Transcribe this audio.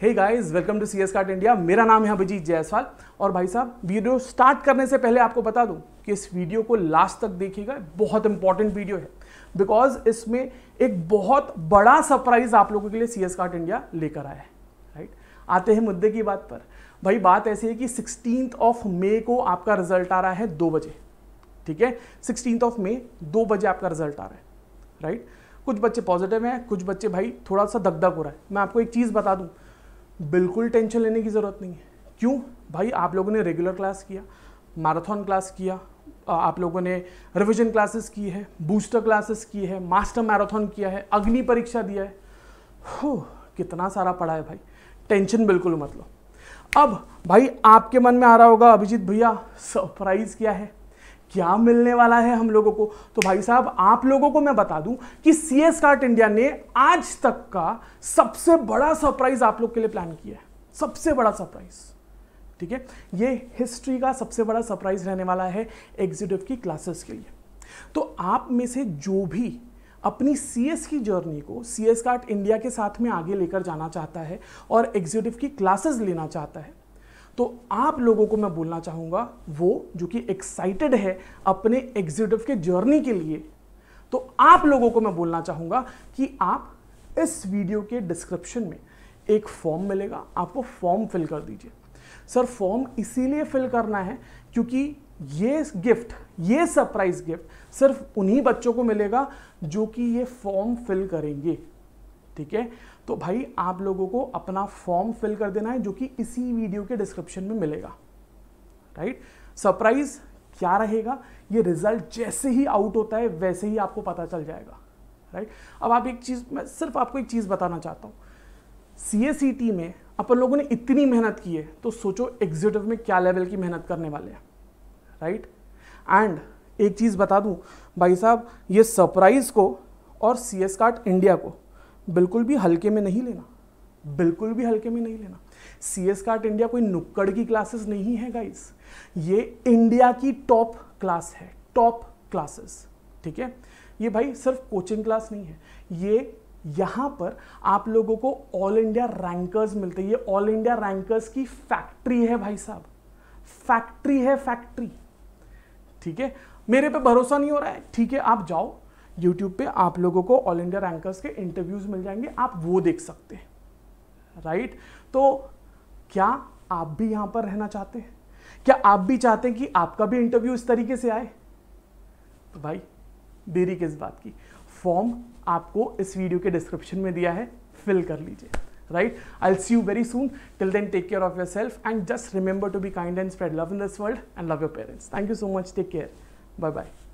hey guys welcome to C S cart India मेरा नाम है अभिजीत जायसवाल और भाई साहब वीडियो स्टार्ट करने से पहले आपको बता दूं कि इस वीडियो को लास्ट तक देखिएगा बहुत इंपॉर्टेंट वीडियो है बिकॉज इसमें एक बहुत बड़ा सरप्राइज आप लोगों के लिए सी एस कार्ट इंडिया लेकर आया है राइट आते हैं मुद्दे की बात पर भाई बात ऐसी है कि सिक्सटीन ऑफ मे को आपका रिजल्ट आ रहा है दो बजे ठीक है सिक्सटीन ऑफ मे दो बजे आपका रिजल्ट आ रहा है राइट कुछ बच्चे पॉजिटिव हैं कुछ बच्चे भाई थोड़ा सा दगदग हो रहा है मैं आपको एक चीज़ बता दूँ बिल्कुल टेंशन लेने की ज़रूरत नहीं है क्यों भाई आप लोगों ने रेगुलर क्लास किया मैराथन क्लास किया आप लोगों ने रिविजन क्लासेस की है बूस्टर क्लासेस की है मास्टर मैराथन किया है अग्नि परीक्षा दिया है हो कितना सारा पढ़ा है भाई टेंशन बिल्कुल मत लो अब भाई आपके मन में आ रहा होगा अभिजीत भैया सरप्राइज़ क्या है क्या मिलने वाला है हम लोगों को तो भाई साहब आप लोगों को मैं बता दूं कि सी एस कार्ट इंडिया ने आज तक का सबसे बड़ा सरप्राइज आप लोग के लिए प्लान किया है सबसे बड़ा सरप्राइज ठीक है ये हिस्ट्री का सबसे बड़ा सरप्राइज रहने वाला है एग्जीक्यूटिव की क्लासेस के लिए तो आप में से जो भी अपनी सी एस की जर्नी को सी एस कार्ट इंडिया के साथ में आगे लेकर जाना चाहता है और एग्जीक्यूटिव की क्लासेस लेना चाहता है तो आप लोगों को मैं बोलना चाहूँगा वो जो कि एक्साइटेड है अपने एग्जीक्यूटिव के जर्नी के लिए तो आप लोगों को मैं बोलना चाहूँगा कि आप इस वीडियो के डिस्क्रिप्शन में एक फॉर्म मिलेगा आपको फॉर्म फिल कर दीजिए सर फॉर्म इसीलिए फिल करना है क्योंकि ये गिफ्ट ये सरप्राइज गिफ्ट सिर्फ उन्हीं बच्चों को मिलेगा जो कि ये फॉर्म फिल करेंगे ठीक है तो भाई आप लोगों को अपना फॉर्म फिल कर देना है जो कि इसी वीडियो के डिस्क्रिप्शन में मिलेगा राइट सरप्राइज क्या रहेगा ये रिजल्ट जैसे ही आउट होता है वैसे ही आपको पता चल जाएगा राइट अब आप एक चीज़ मैं सिर्फ आपको एक चीज़ बताना चाहता हूं सी में अपन लोगों ने इतनी मेहनत की है तो सोचो एग्जीक्यूटिव में क्या लेवल की मेहनत करने वाले हैं राइट एंड एक चीज़ बता दूं भाई साहब ये सरप्राइज को और सी एस कार्ट इंडिया को बिल्कुल भी हल्के में नहीं लेना बिल्कुल भी हल्के में नहीं लेना सी एस कार्ट इंडिया कोई नुक्कड़ की क्लासेस नहीं है गाइस ये इंडिया की टॉप क्लास है टॉप क्लासेस ठीक है ये भाई सिर्फ कोचिंग क्लास नहीं है ये यहाँ पर आप लोगों को ऑल इंडिया रैंकर्स मिलते हैं ये ऑल इंडिया रैंकर्स की फैक्ट्री है भाई साहब फैक्ट्री है फैक्ट्री ठीक है मेरे पे भरोसा नहीं हो रहा है ठीक है आप जाओ यूट्यूब पे आप लोगों को ऑल इंडिया रैंकर्स के इंटरव्यूज मिल जाएंगे आप वो देख सकते हैं राइट तो क्या आप भी यहां पर रहना चाहते हैं क्या आप भी चाहते हैं कि आपका भी इंटरव्यू इस तरीके से आए तो भाई देरी किस बात की फॉर्म आपको इस वीडियो के डिस्क्रिप्शन में दिया है फिल कर लीजिए right I see you very soon till then take care of yourself and just remember to be kind and spread love in this world and love your parents thank you so much take care bye bye